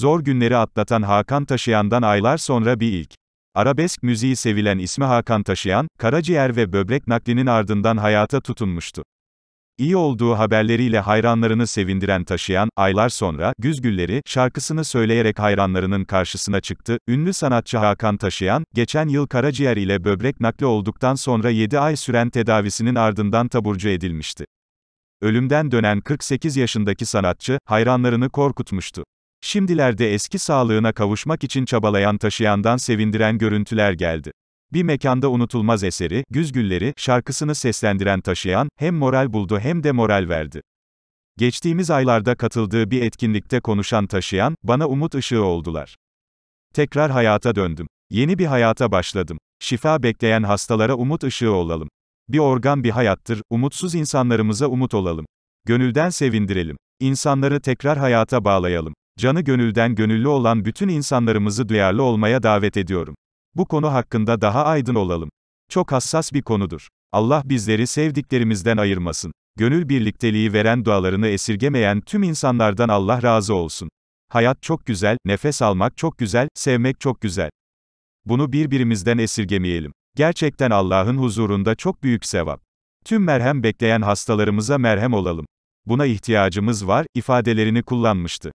Zor günleri atlatan Hakan Taşıyan'dan aylar sonra bir ilk. Arabesk müziği sevilen ismi Hakan Taşıyan, karaciğer ve böbrek naklinin ardından hayata tutunmuştu. İyi olduğu haberleriyle hayranlarını sevindiren Taşıyan, aylar sonra, Güzgülleri, şarkısını söyleyerek hayranlarının karşısına çıktı. Ünlü sanatçı Hakan Taşıyan, geçen yıl karaciğer ile böbrek nakli olduktan sonra 7 ay süren tedavisinin ardından taburcu edilmişti. Ölümden dönen 48 yaşındaki sanatçı, hayranlarını korkutmuştu. Şimdilerde eski sağlığına kavuşmak için çabalayan taşıyandan sevindiren görüntüler geldi. Bir mekanda unutulmaz eseri, Güzgülleri, şarkısını seslendiren taşıyan, hem moral buldu hem de moral verdi. Geçtiğimiz aylarda katıldığı bir etkinlikte konuşan taşıyan, bana umut ışığı oldular. Tekrar hayata döndüm. Yeni bir hayata başladım. Şifa bekleyen hastalara umut ışığı olalım. Bir organ bir hayattır, umutsuz insanlarımıza umut olalım. Gönülden sevindirelim. İnsanları tekrar hayata bağlayalım canı gönülden gönüllü olan bütün insanlarımızı duyarlı olmaya davet ediyorum. Bu konu hakkında daha aydın olalım. Çok hassas bir konudur. Allah bizleri sevdiklerimizden ayırmasın. Gönül birlikteliği veren dualarını esirgemeyen tüm insanlardan Allah razı olsun. Hayat çok güzel, nefes almak çok güzel, sevmek çok güzel. Bunu birbirimizden esirgemeyelim. Gerçekten Allah'ın huzurunda çok büyük sevap. Tüm merhem bekleyen hastalarımıza merhem olalım. Buna ihtiyacımız var, ifadelerini kullanmıştı.